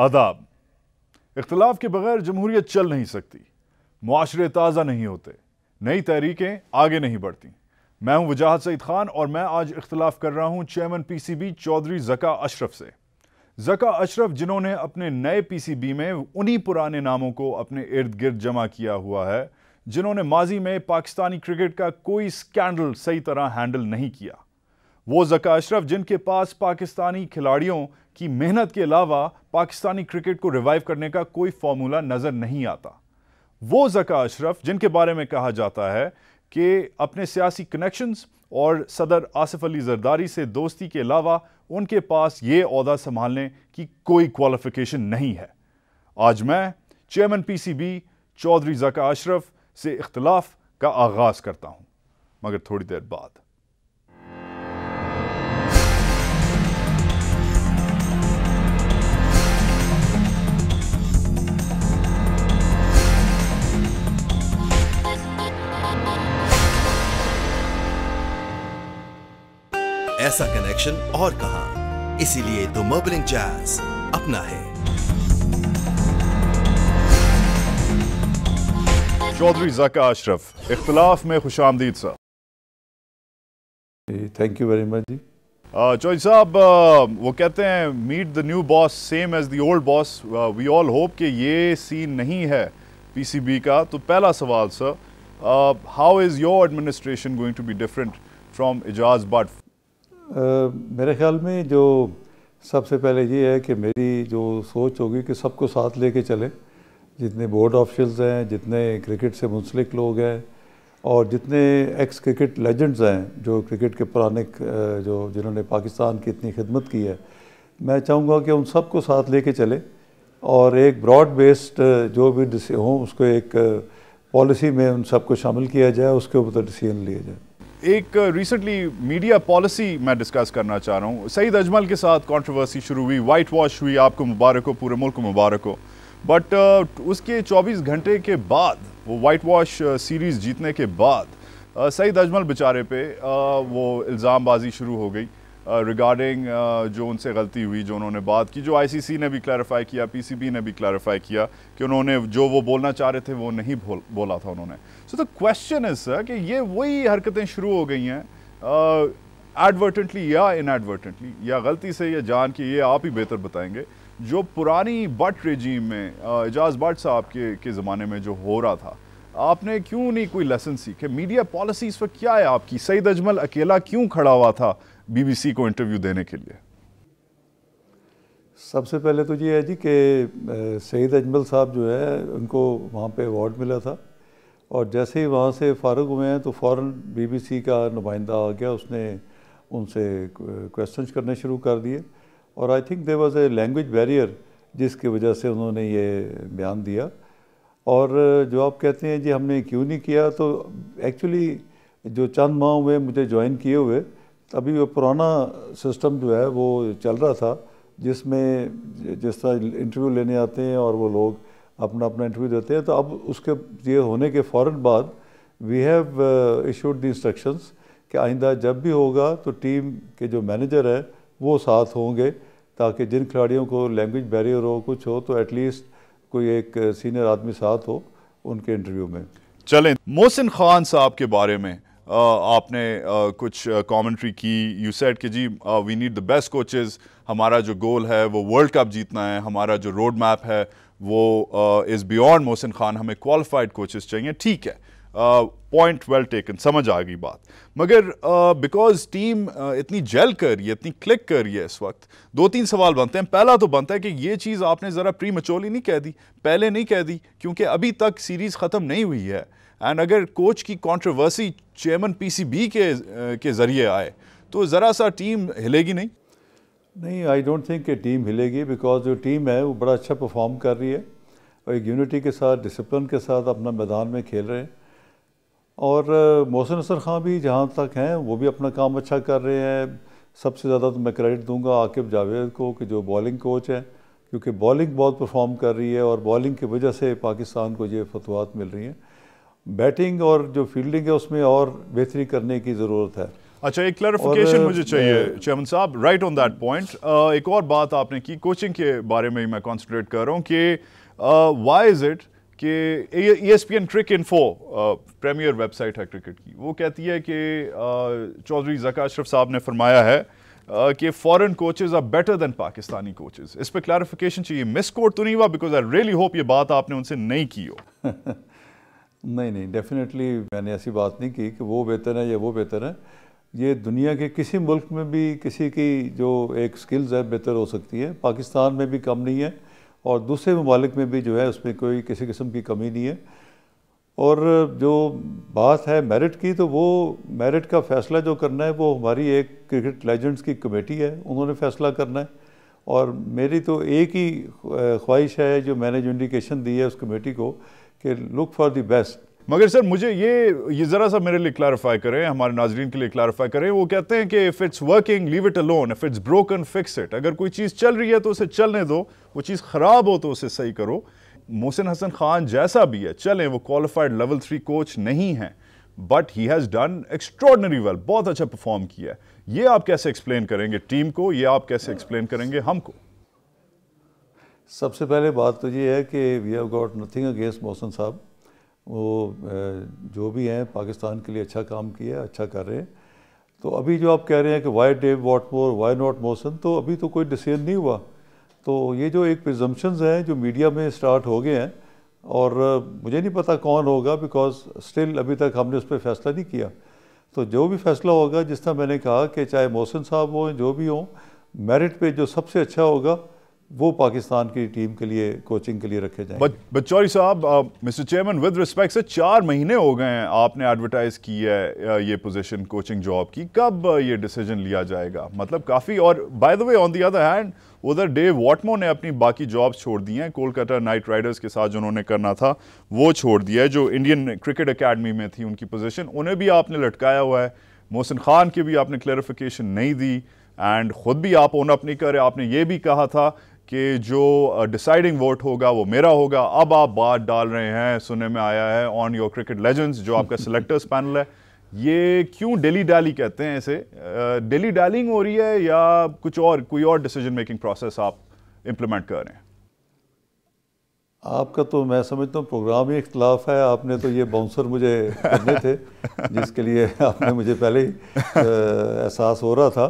आदाब इख्तलाफ के बगैर जमहूरियत चल नहीं सकती मुआरे ताज़ा नहीं होते नई तहरीकें आगे नहीं बढ़ती मैं हूं वजाहत सईद खान और मैं आज इख्तलाफ कर रहा हूं chairman P C B Chaudhry Zaka Ashraf से जका अशरफ जिन्होंने अपने नए पी सी बी में उन्हीं पुराने नामों को अपने इर्द गिर्द जमा किया हुआ है जिन्होंने माजी में पाकिस्तानी क्रिकेट का कोई स्कैंडल सही तरह हैंडल नहीं किया वो जका अशरफ जिनके पास पाकिस्तानी खिलाड़ियों कि मेहनत के अलावा पाकिस्तानी क्रिकेट को रिवाइव करने का कोई फॉर्मूला नज़र नहीं आता वो जका अशरफ जिनके बारे में कहा जाता है कि अपने सियासी कनेक्शंस और सदर आसिफ अली जरदारी से दोस्ती के अलावा उनके पास ये अहदा संभालने की कोई क्वालिफिकेशन नहीं है आज मैं चेयरमैन पीसीबी चौधरी जका अशरफ से इख्तलाफ का आगाज़ करता हूँ मगर थोड़ी देर बाद ऐसा कनेक्शन और कहा इसीलिए तो मर्बलिंग जैज अपना है चौधरी जका अशरफ इख्तलाफ में खुश आमदीद साहब थैंक यू वेरी मच जी चौधरी साहब वो कहते हैं meet the new boss same as the old boss we all hope कि ये सीन नहीं है पीसीबी का तो पहला सवाल sir how is your administration going to be different from Ejaz but मेरे ख्याल में जो सबसे पहले ये है कि मेरी जो सोच होगी कि सबको साथ लेके चलें जितने बोर्ड ऑफिशल्स हैं जितने क्रिकेट से मुंसलिक लोग हैं और जितने एक्स क्रिकेट लेजेंड्स हैं जो क्रिकेट के पुराने जो जिन्होंने पाकिस्तान की इतनी खिदमत की है मैं चाहूँगा कि उन सबको साथ लेके चले और एक ब्रॉड बेस्ड जो भी हों उसको एक पॉलिसी में उन सबको शामिल किया जाए उसके ऊपर डिसीजन तो लिया जाए एक रिसेंटली मीडिया पॉलिसी मैं डिस्कस करना चाह रहा हूँ सईद अजमल के साथ कंट्रोवर्सी शुरू हुई वाइट वॉश हुई आपको मुबारक हो पूरे मुल्क को मुबारक हो बट uh, उसके 24 घंटे के बाद वो वाइट वॉश सीरीज़ जीतने के बाद uh, सईद अजमल बेचारे पे uh, वो इल्ज़ामबाजी शुरू हो गई रिगार्डिंग जो उनसे गलती हुई जो उन्होंने बात की जो आईसीसी ने भी क्लैरिफाई किया पीसीबी ने भी क्लैरिफाई किया कि उन्होंने जो वो बोलना चाह रहे थे वो नहीं बोल, बोला था उन्होंने so the question is sir कि ये वही हरकतें शुरू हो गई हैं एडवर्टेंटली या इनएडवर्टेंटली या गलती से या जान के ये आप ही बेहतर बताएंगे जो पुरानी बट रेजीम में एजाज बट साहब के के ज़माने में जो हो रहा था आपने क्यों नहीं कोई लेसन सीखे मीडिया पॉलिसीज़ पर क्या है आपकी सईद अजमल अकेला क्यों खड़ा हुआ था बीबीसी को इंटरव्यू देने के लिए सबसे पहले तो ये है जी कि सईद अजमल साहब जो है उनको वहाँ पे अवार्ड मिला था और जैसे ही वहाँ से फारग हुए हैं तो फ़ौर बीबीसी का नुमाइंदा आ गया उसने उनसे क्वेश्चन करने शुरू कर दिए और I think there was a language barrier जिसकी वजह से उन्होंने ये बयान दिया और जो आप कहते हैं जी हमने क्यों नहीं किया तो एक्चुअली जो चंद माह हुए मुझे ज्वाइन किए हुए अभी वो पुराना सिस्टम जो है वो चल रहा था जिसमें जिस तरह इंटरव्यू लेने आते हैं और वो लोग अपना अपना इंटरव्यू देते हैं तो अब उसके ये होने के फ़ौर बाद we have issued the instructions कि आइंदा जब भी होगा तो टीम के जो मैनेजर हैं वो साथ होंगे ताकि जिन खिलाड़ियों को लैंग्वेज बैरियर हो कुछ हो तो एटलीस्ट कोई एक सीनियर आदमी साथ हो उनके इंटरव्यू में चलें मोहसिन खान साहब के बारे में आपने कुछ कमेंट्री की यू सेड कि जी we need the best coaches हमारा जो गोल है वो वर्ल्ड कप जीतना है हमारा जो रोड मैप है वो इज़ बियॉन्ड मोहसिन खान हमें क्वालिफाइड कोचेस चाहिए ठीक है पॉइंट वेल टेकन समझ आ गई बात मगर बिकॉज uh, टीम uh, इतनी जेल कर रही है इतनी क्लिक कर रही है इस वक्त दो तीन सवाल बनते हैं पहला तो बनता है कि ये चीज़ आपने ज़रा प्री मचोली नहीं कह दी पहले नहीं कह दी क्योंकि अभी तक सीरीज़ ख़त्म नहीं हुई है एंड अगर कोच की कॉन्ट्रोवर्सी चेयरमैन पीसीबी के uh, के ज़रिए आए तो ज़रा सा टीम हिलेगी नहीं नहीं आई डोंट थिंक कि टीम हिलेगी बिकॉज जो टीम है वो बड़ा अच्छा परफॉर्म कर रही है और एक यूनिटी के साथ डिसिप्लिन के साथ अपना मैदान में खेल रहे हैं और मोहसिन असर खां भी जहाँ तक हैं वो भी अपना काम अच्छा कर रहे हैं सबसे ज़्यादा तो मैं क्रेडिट दूंगा आकिब जावेद को कि जो बॉलिंग कोच हैं क्योंकि बॉलिंग बहुत परफॉर्म कर रही है और बॉलिंग की वजह से पाकिस्तान को ये फतवात मिल रही हैं बैटिंग और जो फील्डिंग है उसमें और बेहतरी करने की ज़रूरत है अच्छा एक क्लैरिफिकेशन मुझे चाहिए चेयरमैन साहब राइट ऑन दैट पॉइंट एक और बात आपने की कोचिंग के बारे में मैं कॉन्सनट्रेट कर रहा हूँ कि वाई इज़ इट कि E S P N Cricinfo premier website है क्रिकेट की वो कहती है कि चौधरी जका अशरफ साहब ने फरमाया है कि foreign coaches are better than Pakistani coaches इस पर क्लैरिफिकेशन चाहिए मिस कोट तो नहीं हुआ बिकॉज आई रियली होप ये बात आपने उनसे नहीं की हो नहीं नहीं डेफिनेटली मैंने ऐसी बात नहीं की कि वो बेहतर है या वो बेहतर है ये दुनिया के किसी मुल्क में भी किसी की जो एक स्किल्स है बेहतर हो सकती है पाकिस्तान में भी कम नहीं है और दूसरे ममालिक में भी जो है उसमें कोई किसी किस्म की कमी नहीं है और जो बात है मेरिट की तो वो मेरिट का फ़ैसला जो करना है वो हमारी एक क्रिकेट लेजेंड्स की कमेटी है उन्होंने फ़ैसला करना है और मेरी तो एक ही ख्वाहिश है जो मैंने जो इंडिकेशन दी है उस कमेटी को कि लुक फॉर द बेस्ट मगर सर मुझे ये ये ज़रा सा मेरे लिए क्लैरिफाई करें हमारे नाजरीन के लिए क्लैरिफाई करें वो कहते हैं कि if it's working leave it alone if it's broken fix it अगर कोई चीज़ चल रही है तो उसे चलने दो वो चीज़ ख़राब हो तो उसे सही करो मोहसिन हसन खान जैसा भी है चलें वो क्वालिफाइड लेवल थ्री कोच नहीं है but he has done extraordinary well बहुत अच्छा परफॉर्म किया है ये आप कैसे एक्सप्लेन करेंगे टीम को ये आप कैसे एक्सप्लेन करेंगे हमको सबसे पहले बात तो ये है कि we have got nothing against Mohsin साहब वो जो भी हैं पाकिस्तान के लिए अच्छा काम किया अच्छा कर रहे हैं तो अभी जो आप कह रहे हैं कि why day what more why not Mohsin तो अभी तो कोई डिसीजन नहीं हुआ तो ये जो एक प्रिजम्पन्स हैं जो मीडिया में स्टार्ट हो गए हैं और मुझे नहीं पता कौन होगा बिकॉज स्टिल अभी तक हमने उस पर फैसला नहीं किया तो जो भी फैसला होगा जिस तरह मैंने कहा कि चाहे मोहसिन साहब हों जो भी हों मेरिट पे जो सबसे अच्छा होगा वो पाकिस्तान की टीम के लिए कोचिंग के लिए रखे जाएंगे बच्चौरी साहब मिस्टर चेयरमैन विद रिस्पेक्ट से चार महीने हो गए हैं आपने एडवर्टाइज की है ये पोजीशन कोचिंग जॉब की कब ये डिसीजन लिया जाएगा मतलब काफ़ी और by the way on the other hand उधर डेव वॉटमो ने अपनी बाकी जॉब छोड़ दी हैं कोलकाता नाइट राइडर्स के साथ जो उन्होंने करना था वो छोड़ दिया है जो इंडियन क्रिकेट अकेडमी में थी उनकी पोजिशन उन्हें भी आपने लटकाया हुआ है मोहसिन खान की भी आपने क्लैरिफिकेशन नहीं दी एंड ख़ुद भी आप ओन अप नहीं करे आपने ये भी कहा था कि जो डिसाइडिंग वोट होगा वो मेरा होगा अब आप बात डाल रहे हैं सुनने में आया है ऑन योर क्रिकेट लेजेंड्स जो आपका सिलेक्टर्स पैनल है ये क्यों डेली डाली कहते हैं इसे डेली डालिंग हो रही है या कुछ और कोई और डिसीजन मेकिंग प्रोसेस आप इम्प्लीमेंट कर रहे हैं आपका तो मैं समझता हूँ प्रोग्राम ही इख्तलाफ है आपने तो ये बाउंसर मुझे करने थे जिसके लिए आपने मुझे पहले ही एहसास हो रहा था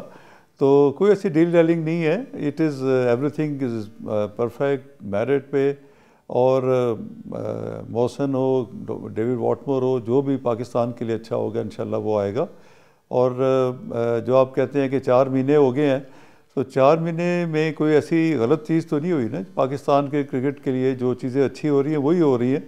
तो कोई ऐसी डील डेलिंग नहीं है it is everything is perfect merit पे और मौसन uh, uh, हो डेविड वाटमोर हो जो भी पाकिस्तान के लिए अच्छा होगा इन वो आएगा और uh, जो आप कहते हैं कि चार महीने हो गए हैं तो चार महीने में कोई ऐसी गलत चीज़ तो नहीं हुई ना पाकिस्तान के क्रिकेट के लिए जो चीज़ें अच्छी हो रही हैं वही हो रही हैं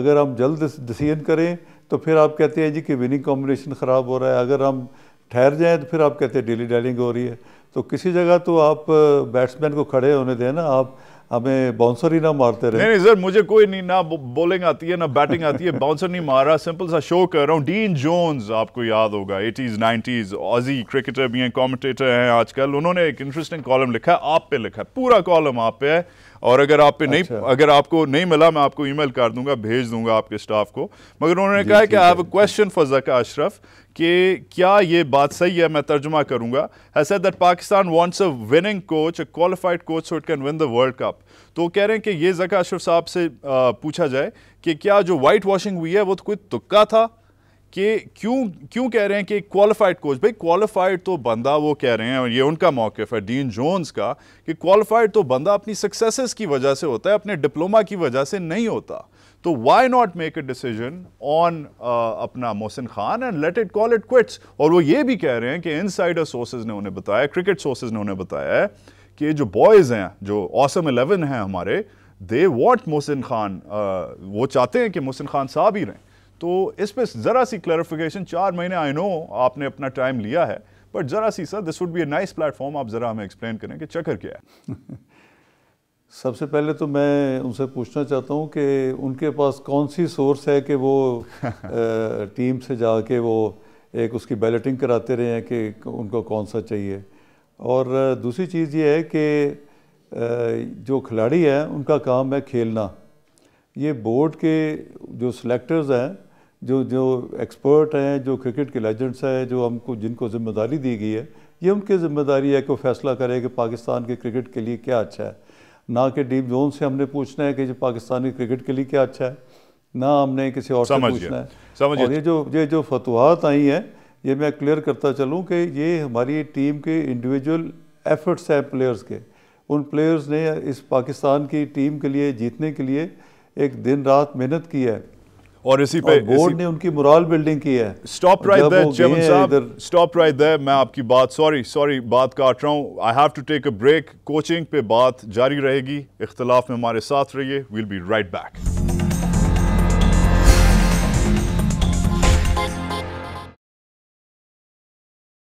अगर हम जल्द डिसीजन करें तो फिर आप कहते हैं जी कि विनिंग कॉम्बिनेशन ख़राब हो रहा है अगर हम ठहर जाएँ तो फिर आप कहते हैं डेली डैलिंग हो रही है तो किसी जगह तो आप बैट्समैन को खड़े होने दें ना आप हमें बाउंसर ही ना मारते रहे नहीं सर मुझे कोई नहीं ना बॉलिंग आती है ना बैटिंग आती है बाउंसर नहीं मार रहा सिंपल सा शो कर रहा हूँ डीन जोन्स आपको याद होगा एटीज़ नाइनटीज ऑजी क्रिकेटर भी हैं कॉमेंटेटर हैं आजकल उन्होंने एक इंटरेस्टिंग कॉलम लिखा है आप पे लिखा है पूरा कॉलम आप पे है और अगर आप पे अच्छा। नहीं अगर आपको नहीं मिला मैं आपको ईमेल कर दूंगा भेज दूंगा आपके स्टाफ को मगर उन्होंने कहा कि आई हैव क्वेश्चन फॉर जका अशरफ कि क्या ये बात सही है मैं तर्जुमा करूंगा ऐसा that Pakistan wants a winning coach a qualified coach so it can win the world cup तो कह रहे हैं कि ये जका अशरफ साहब से पूछा जाए कि क्या जो वाइट वॉशिंग हुई है वो तो कोई तुक्का था कि क्यों क्यों कह रहे हैं कि क्वालिफाइड कोच भाई क्वालिफाइड तो बंदा वो कह रहे हैं ये उनका मौकफ है डीन जोन्स का कि क्वालिफाइड तो बंदा अपनी सक्सेसेस की वजह से होता है अपने डिप्लोमा की वजह से नहीं होता तो why not make a decision on अपना Mohsin Khan and let it call it quits और वो ये भी कह रहे हैं कि इन साइड ने उन्हें बताया क्रिकेट सोर्सेज ने उन्हें बताया है कि जो बॉयज़ हैं जो ऑसम इलेवन हैं हमारे दे वॉट मोहसिन खान वो चाहते हैं कि मोहसिन खान साहब ही रहें तो इस पर ज़रा सी क्लैरिफिकेशन चार महीने आई नो आपने अपना टाइम लिया है बट ज़रा सी sir this would be a nice platform आप ज़रा हमें एक्सप्लेन करें कि चक्कर क्या है सबसे पहले तो मैं उनसे पूछना चाहता हूँ कि उनके पास कौन सी सोर्स है कि वो टीम से जाके वो एक उसकी बैलेटिंग कराते रहे हैं कि उनको कौन सा चाहिए और दूसरी चीज़ ये है कि जो खिलाड़ी हैं उनका काम है खेलना ये बोर्ड के जो सिलेक्टर्स हैं जो जो एक्सपर्ट हैं जो क्रिकेट के लेजेंड्स हैं जो हमको जिनको जिम्मेदारी दी गई है ये उनकी जिम्मेदारी है कि वो फैसला करें कि पाकिस्तान के क्रिकेट के लिए क्या अच्छा है ना कि डीप जोन से हमने पूछना है कि जो पाकिस्तानी क्रिकेट के लिए क्या अच्छा है ना हमने किसी और से पूछना है समझ और ये जो ये जो फतवाहत आई हैं ये मैं क्लियर करता चलूँ कि ये हमारी टीम के इंडिविजुअल एफर्ट्स हैं प्लेयर्स के उन प्लेयर्स ने इस पाकिस्तान की टीम के लिए जीतने के लिए एक दिन रात मेहनत की है और इसी पे बोर्ड ने उनकी मोरल बिल्डिंग की है स्टॉप राइट देयर चेयरमैन साहब स्टॉप राइट देयर मैं आपकी बात सॉरी सॉरी बात काट रहा हूँ I have to take a break coaching पे बात जारी रहेगी इख्तलाफ में हमारे साथ रहिए विल बी राइट बैक